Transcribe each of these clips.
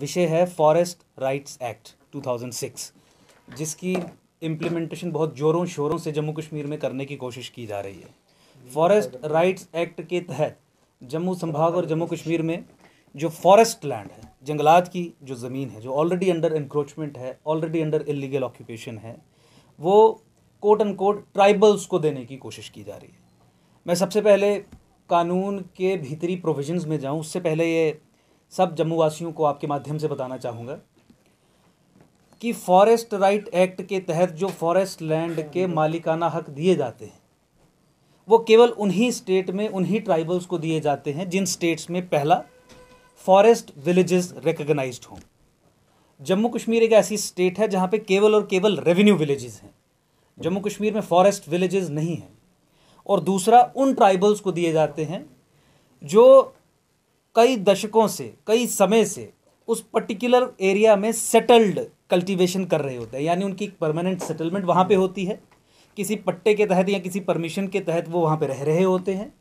विषय है forest rights act 2006 जिसकी इम्प्लीमेंटेशन बहुत ज़ोरों शोरों से जम्मू कश्मीर में करने की कोशिश की जा रही है फॉरेस्ट राइट्स एक्ट के तहत जम्मू संभाग और जम्मू कश्मीर में जो फॉरेस्ट लैंड है जंगलात की जो ज़मीन है जो ऑलरेडी अंडर इंक्रोचमेंट है ऑलरेडी अंडर इलीगल ऑक्यूपेशन है वो कोट एंड कोट ट्राइबल्स को देने की कोशिश की जा रही है मैं सबसे पहले कानून के भीतरी प्रोविजंस में जाऊं उससे पहले ये सब जम्मू वासियों को आपके माध्यम से बताना चाहूँगा कि फॉरेस्ट राइट एक्ट के तहत जो फॉरेस्ट लैंड के मालिकाना हक दिए जाते हैं वो केवल उन्हीं स्टेट में उन्हीं ट्राइबल्स को दिए जाते हैं जिन स्टेट्स में पहला फॉरेस्ट विलेजेस रिकग्नाइज हों जम्मू कश्मीर एक ऐसी स्टेट है जहाँ पे केवल और केवल रेवेन्यू विलेजेस हैं जम्मू कश्मीर में फॉरेस्ट विलेजेस नहीं हैं और दूसरा उन ट्राइबल्स को दिए जाते हैं जो कई दशकों से कई समय से उस पर्टिकुलर एरिया में सेटल्ड कल्टीवेशन कर रहे होते हैं यानी उनकी एक परमानेंट सेटलमेंट वहाँ पे होती है किसी पट्टे के तहत या किसी परमिशन के तहत वो वहाँ पे रह रहे होते हैं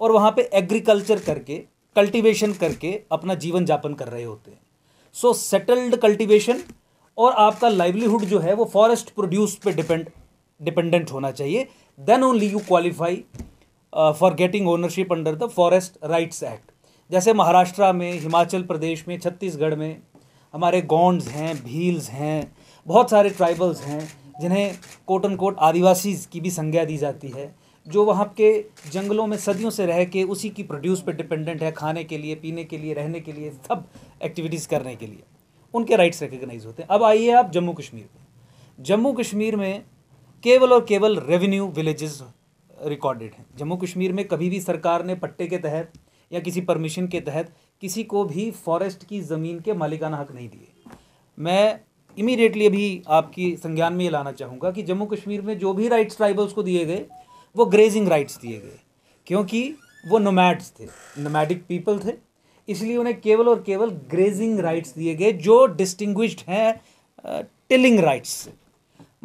और वहाँ पे एग्रीकल्चर करके कल्टीवेशन करके अपना जीवन जापन कर रहे होते हैं सो सेटल्ड कल्टीवेशन और आपका लाइवलीहुड जो है वो फॉरेस्ट प्रोड्यूस पे डिपेंड डिपेंडेंट होना चाहिए then only you qualify for getting ownership under the forest rights act जैसे महाराष्ट्र में हिमाचल प्रदेश में छत्तीसगढ़ में हमारे गोंड्स हैं भील्स हैं बहुत सारे ट्राइबल्स हैं जिन्हें कोट एंड कोट आदिवासी की भी संज्ञा दी जाती है जो वहाँ के जंगलों में सदियों से रह के उसी की प्रोड्यूस पर डिपेंडेंट है खाने के लिए पीने के लिए रहने के लिए सब एक्टिविटीज़ करने के लिए उनके राइट्स रिकग्नाइज होते हैं अब आइए आप जम्मू कश्मीर में जम्मू कश्मीर में केवल और केवल रेवेन्यू विलेजेस रिकॉर्डेड हैं जम्मू कश्मीर में कभी भी सरकार ने पट्टे के तहत या किसी परमिशन के तहत किसी को भी फॉरेस्ट की ज़मीन के मालिकाना हक नहीं दिए मैं इमीडिएटली अभी आपकी संज्ञान में ये लाना चाहूँगा कि जम्मू कश्मीर में जो भी राइट्स ट्राइबल्स को दिए गए वो ग्रेजिंग राइट्स दिए गए क्योंकि वो नोमैड्स थे नोमैडिक पीपल थे इसलिए उन्हें केवल और केवल ग्रेजिंग राइट्स दिए गए जो डिस्टिंग्विश्ड हैं टिलिंग राइट्स से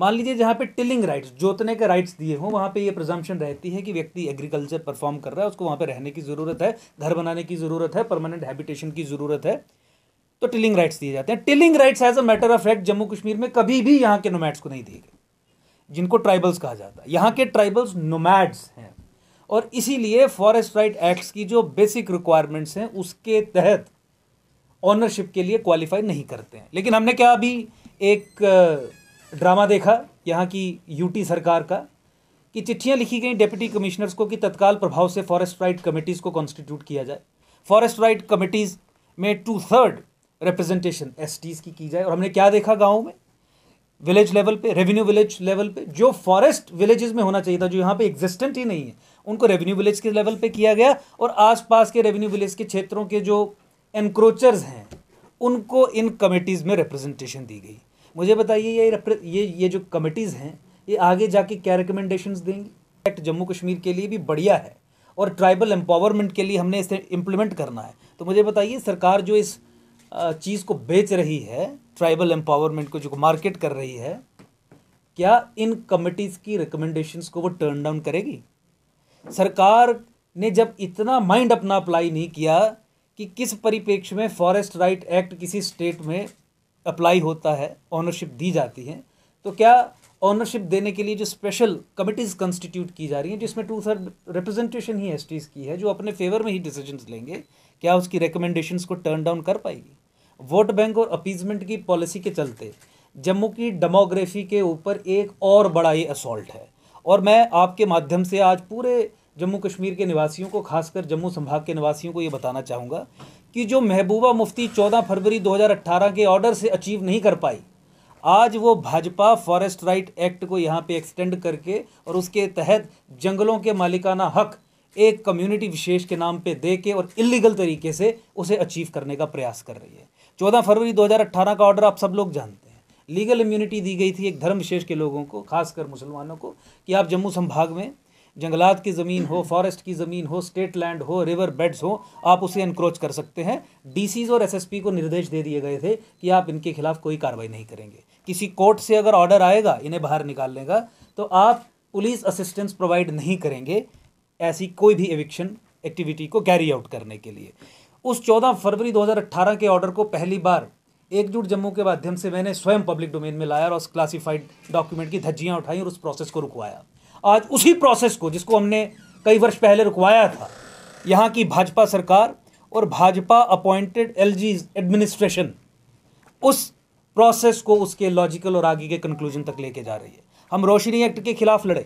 मान लीजिए जहाँ पे टिलिंग राइट्स जोतने के राइट्स दिए हों वहाँ पे ये प्रजम्पन रहती है कि व्यक्ति एग्रीकल्चर परफॉर्म कर रहा है उसको वहाँ पे रहने की ज़रूरत है घर बनाने की ज़रूरत है परमानेंट हैबिटेशन की ज़रूरत है तो टिलिंग राइट्स दिए जाते हैं tilling rights as a matter of fact Jammu Kashmir में कभी भी यहाँ के नोमैट्स को नहीं दिए गए जिनको ट्राइबल्स कहा जाता है यहाँ के ट्राइबल्स नोमैड्स हैं और इसीलिए फॉरेस्ट राइट एक्ट्स की जो बेसिक रिक्वायरमेंट्स हैं उसके तहत ऑनरशिप के लिए क्वालिफाई नहीं करते हैं लेकिन हमने क्या अभी एक ड्रामा देखा यहाँ की यूटी सरकार का कि चिट्ठियाँ लिखी गई डिप्टी कमिश्नर्स को कि तत्काल प्रभाव से फॉरेस्ट राइट कमेटीज़ को कॉन्स्टिट्यूट किया जाए फॉरेस्ट राइट कमेटीज़ में टू थर्ड रिप्रेजेंटेशन एस की की जाए और हमने क्या देखा गाँव में विलेज लेवल पे रेवेन्यू विलेज लेवल पे जो फॉरेस्ट विलेजेस में होना चाहिए था जो यहाँ पे एग्जिस्टेंट ही नहीं है उनको रेवेन्यू विलेज के लेवल पे किया गया और आसपास के रेवेन्यू विलेज के क्षेत्रों के जो एनक्रोचर्स हैं उनको इन कमेटीज़ में रिप्रेजेंटेशन दी गई मुझे बताइए ये ये ये जो कमिटीज़ हैं ये आगे जाके क्या रिकमेंडेशंस देंगी एक्ट जम्मू कश्मीर के लिए भी बढ़िया है और ट्राइबल एम्पावरमेंट के लिए हमने इसे इम्प्लीमेंट करना है तो मुझे बताइए सरकार जो इस चीज़ को बेच रही है ट्राइबल एम्पावरमेंट को जो मार्केट कर रही है क्या इन कमिटीज़ की रिकमेंडेशंस को वो टर्न डाउन करेगी सरकार ने जब इतना माइंड अपना अप्लाई नहीं किया कि किस परिप्रेक्ष्य में फॉरेस्ट राइट एक्ट किसी स्टेट में अप्लाई होता है ऑनरशिप दी जाती है तो क्या ऑनरशिप देने के लिए जो स्पेशल कमिटीज़ कंस्टिट्यूट की जा रही हैं जिसमें टू थर्ड रिप्रेजेंटेशन ही एस की है जो अपने फेवर में ही डिसीजन लेंगे क्या उसकी रिकमेंडेशन को टर्न डाउन कर पाएगी वोट बैंक और अपीजमेंट की पॉलिसी के चलते जम्मू की डेमोग्राफी के ऊपर एक और बड़ा ये असॉल्ट है और मैं आपके माध्यम से आज पूरे जम्मू कश्मीर के निवासियों को खासकर जम्मू संभाग के निवासियों को ये बताना चाहूँगा कि जो महबूबा मुफ्ती 14 फरवरी 2018 के ऑर्डर से अचीव नहीं कर पाई आज वो भाजपा फॉरेस्ट राइट एक्ट को यहाँ पे एक्सटेंड करके और उसके तहत जंगलों के मालिकाना हक एक कम्युनिटी विशेष के नाम पे दे के और इलीगल तरीके से उसे अचीव करने का प्रयास कर रही है 14 फरवरी 2018 का ऑर्डर आप सब लोग जानते हैं लीगल इम्यूनिटी दी गई थी एक धर्म विशेष के लोगों को खासकर मुसलमानों को कि आप जम्मू संभाग में जंगलात की ज़मीन हो फॉरेस्ट की ज़मीन हो स्टेट लैंड हो रिवर बेड्स हो आप उसे इनक्रोच कर सकते हैं डी और एस को निर्देश दे दिए गए थे कि आप इनके खिलाफ कोई कार्रवाई नहीं करेंगे किसी कोर्ट से अगर ऑर्डर आएगा इन्हें बाहर निकालने का तो आप पुलिस असिस्टेंस प्रोवाइड नहीं करेंगे ऐसी कोई भी एविक्शन एक्टिविटी को कैरी आउट करने के लिए उस 14 फरवरी 2018 के ऑर्डर को पहली बार एकजुट जम्मू के माध्यम से मैंने स्वयं पब्लिक डोमेन में लाया और उस क्लासिफाइड डॉक्यूमेंट की धज्जियाँ उठाई और उस प्रोसेस को रुकवाया आज उसी प्रोसेस को जिसको हमने कई वर्ष पहले रुकवाया था यहाँ की भाजपा सरकार और भाजपा अपॉइंटेड एल एडमिनिस्ट्रेशन उस प्रोसेस को उसके लॉजिकल और आगे के कंक्लूजन तक लेके जा रही है हम रोशनी एक्ट के खिलाफ लड़े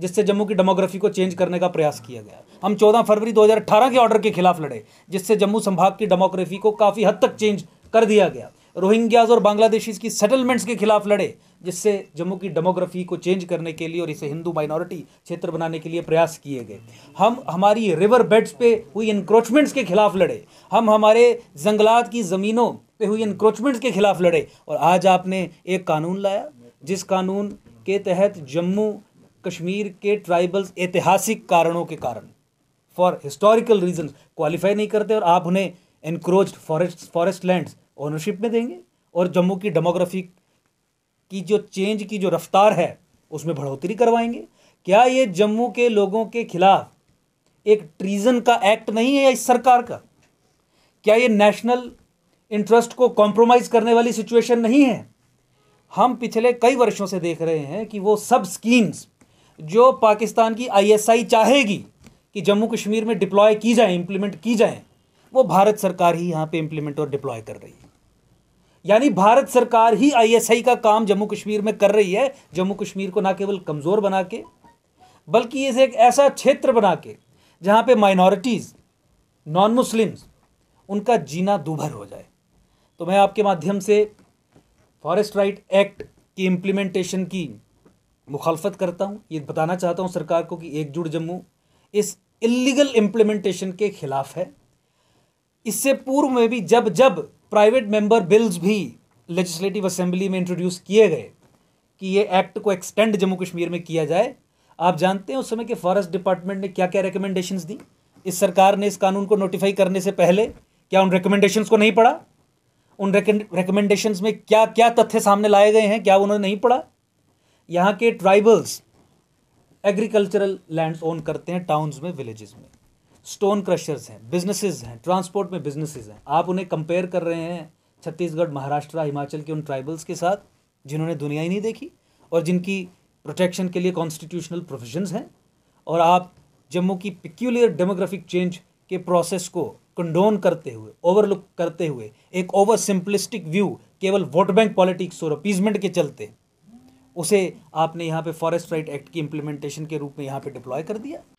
जिससे जम्मू की डेमोग्राफी को चेंज करने का प्रयास किया गया हम 14 फरवरी 2018 के ऑर्डर के खिलाफ लड़े जिससे जम्मू संभाग की डेमोग्राफी को काफ़ी हद तक चेंज कर दिया गया रोहिंग्याज और बांग्लादेशीज की सेटलमेंट्स के खिलाफ लड़े जिससे जम्मू की डेमोग्राफी को चेंज करने के लिए और इसे हिंदू माइनॉरिटी क्षेत्र बनाने के लिए प्रयास किए गए हम हमारी रिवर बेड्स पे हुई इंक्रोचमेंट्स के खिलाफ लड़े हम हमारे जंगलात की ज़मीनों पे हुई इंक्रोचमेंट्स के खिलाफ लड़े और आज आपने एक कानून लाया जिस कानून के तहत जम्मू कश्मीर के ट्राइबल्स ऐतिहासिक कारणों के कारण फॉर हिस्टोरिकल रीजन क्वालिफाई नहीं करते और आप उन्हें encroach forest forest land ownership में देंगे और जम्मू की डेमोग्राफी की जो चेंज की जो रफ्तार है उसमें बढ़ोतरी करवाएंगे क्या ये जम्मू के लोगों के खिलाफ एक ट्रीजन का एक्ट नहीं है इस सरकार का क्या ये नेशनल इंटरेस्ट को कॉम्प्रोमाइज करने वाली सिचुएशन नहीं है हम पिछले कई वर्षों से देख रहे हैं कि वो सब स्कीम्स जो पाकिस्तान की आईएसआई चाहेगी कि जम्मू कश्मीर में डिप्लॉय की जाए इम्प्लीमेंट की जाए वो भारत सरकार ही यहाँ पे इम्प्लीमेंट और डिप्लॉय कर रही है यानी भारत सरकार ही आईएसआई का काम जम्मू कश्मीर में कर रही है जम्मू कश्मीर को ना केवल कमज़ोर बना के बल्कि इसे एक ऐसा क्षेत्र बना के जहाँ पे माइनॉरिटीज़ नॉन मुस्लिम्स उनका जीना दुभर हो जाए तो मैं आपके माध्यम से फॉरेस्ट राइट एक्ट की इम्प्लीमेंटेशन की मुखालफत करता हूँ ये बताना चाहता हूँ सरकार को कि एकजुट जम्मू इस इलीगल इम्प्लीमेंटेशन के ख़िलाफ़ है इससे पूर्व में भी जब जब प्राइवेट मेंबर बिल्स भी लेजिस्लेटिव असेंबली में इंट्रोड्यूस किए गए कि ये एक्ट को एक्सटेंड जम्मू कश्मीर में किया जाए आप जानते हैं उस समय के फॉरेस्ट डिपार्टमेंट ने क्या क्या रिकमेंडेशंस दी इस सरकार ने इस कानून को नोटिफाई करने से पहले क्या उन रिकमेंडेशंस को नहीं पढ़ा उन रिकमेंडेशंस में क्या क्या तथ्य सामने लाए गए हैं क्या उन्होंने नहीं पढ़ा यहाँ के ट्राइबल्स एग्रीकल्चरल लैंड्स ओन करते हैं टाउन्स में विलेजेस में स्टोन क्रशर्स हैं बिजनेसेस हैं ट्रांसपोर्ट में बिजनेसेस हैं आप उन्हें कंपेयर कर रहे हैं छत्तीसगढ़ महाराष्ट्र हिमाचल के उन ट्राइबल्स के साथ जिन्होंने दुनिया ही नहीं देखी और जिनकी प्रोटेक्शन के लिए कॉन्स्टिट्यूशनल प्रोविजन हैं और आप जम्मू की पिक्यूलियर डेमोग्राफिक चेंज के प्रोसेस को कंडोन करते हुए ओवरलुक करते हुए एक ओवर सिंपलिस्टिक व्यू केवल वोट बैंक पॉलिटिक्स और अपीजमेंट के चलते उसे आपने यहाँ पे फॉरेस्ट राइट एक्ट की इम्प्लीमेंटेशन के रूप में यहाँ पे डिप्लॉय कर दिया